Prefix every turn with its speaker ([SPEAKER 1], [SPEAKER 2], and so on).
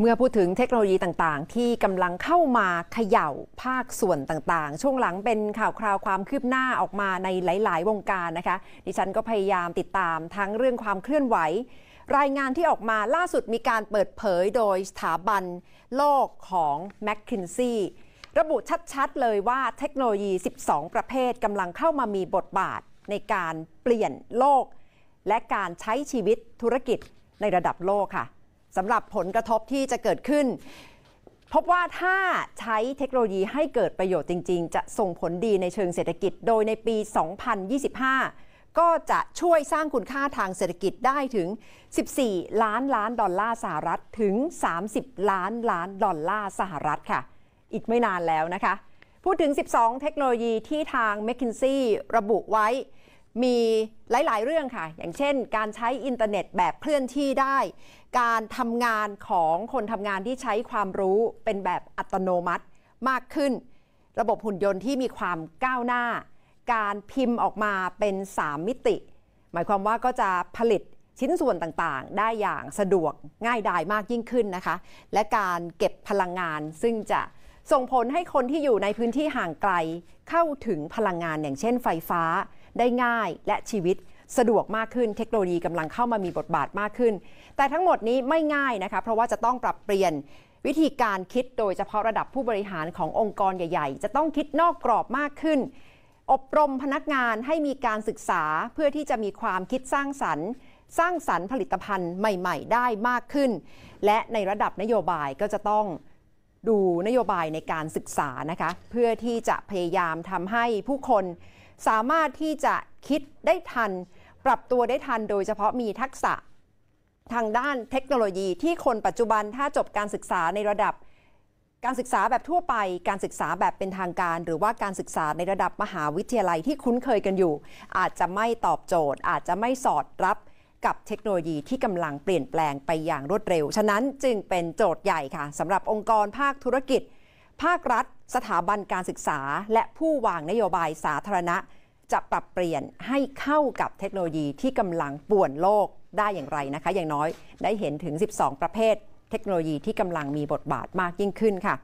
[SPEAKER 1] เมื่อพูดถึงเทคโนโลยีต่างๆ ที่กำลังเข้ามาเขย่าภาคส่วนต่างๆ ช่วงหลังเป็นข่าวคราวความคืบหน้าออกมาในหลายๆวงการนะคะ ดิฉันก็พยายามติดตามทั้งเรื่องความเคลื่อนไหว รายงานที่ออกมาล่าสุดมีการเปิดเผยโดยสถาบันโลกของ m c k คินซีระบุชัดๆ เลยว่าเทคโนโลยี 12 ประเภทกำลังเข้ามามีบทบาทในการเปลี่ยนโลก และการใช้ชีวิตธุรกิจในระดับโลกค่ะสำหรับผลกระทบที่จะเกิดขึ้น พบว่าถ้าใช้เทคโนโลยีให้เกิดประโยชน์จริงๆ จะส่งผลดีในเชิงเศรษฐกิจ โดยในปี 2025 ก็จะช่วยสร้างคุณค่าทางเศรษฐกิจได้ถึง 14 ล้านล้านดอลลาร์สหรัฐ ถึง 30 ล้านล้านดอลลาร์สหรัฐค่ะ อีกไม่นานแล้วนะคะ พูดถึง 12 เทคโนโลยีที่ทาง McKinsey ระบุไว้มีหลายๆเรื่องค่ะ อย่างเช่นการใช้อินเทอร์เน็ตแบบเคลื่อนที่ได้ การทำงานของคนทำงานที่ใช้ความรู้เป็นแบบอัตโนมัติมากขึ้น ระบบหุ่นยนต์ที่มีความก้าวหน้า การพิมพ์ออกมาเป็น 3 มิติ หมายความว่าก็จะผลิตชิ้นส่วนต่างๆ ได้อย่างสะดวกง่ายดายมากยิ่งขึ้นนะคะ และการเก็บพลังงานซึ่งจะส่งผลให้คนที่อยู่ในพื้นที่ห่างไกลเข้าถึงพลังงานอย่างเช่นไฟฟ้าได้ง่ายและชีวิตสะดวกมากขึ้นเทคโนโลยีกำลังเข้ามามีบทบาทมากขึ้น แต่ทั้งหมดนี้ไม่ง่ายนะคะเพราะว่าจะต้องปรับเปลี่ยนวิธีการคิดโดยเฉพาะระดับผู้บริหารขององค์กรใหญ่ ๆ จะต้องคิดนอกกรอบมากขึ้น อบรมพนักงานให้มีการศึกษาเพื่อที่จะมีความคิดสร้างสรรค์ สร้างสรรค์ผลิตภัณฑ์ใหม่ๆ ได้มากขึ้น และในระดับนโยบายก็จะต้องดูนโยบายในการศึกษานะคะเพื่อที่จะพยายามทำให้ผู้คนสามารถที่จะคิดได้ทัน ปรับตัวได้ทันโดยเฉพาะมีทักษะ ทางด้านเทคโนโลยีที่คนปัจจุบันถ้าจบการศึกษาในระดับ การศึกษาแบบทั่วไป การศึกษาแบบเป็นทางการ หรือว่าการศึกษาในระดับมหาวิทยาลัยที่คุ้นเคยกันอยู่ อาจจะไม่ตอบโจทย์ อาจจะไม่สอดรับกับเทคโนโลยีที่กำลังเปลี่ยนแปลงไปอย่างรวดเร็วฉะนั้นจึงเป็นโจทย์ใหญ่ค่ะสำหรับองค์กรภาคธุรกิจ ภาครัฐ สถาบันการศึกษา และผู้วางนโยบายสาธารณะจะปรับเปลี่ยนให้เข้ากับเทคโนโลยีที่กำลังป่วนโลกได้อย่างไรนะคะ อย่างน้อยได้เห็นถึง 12 ประเภท เทคโนโลยีที่กำลังมีบทบาทมากยิ่งขึ้นค่ะ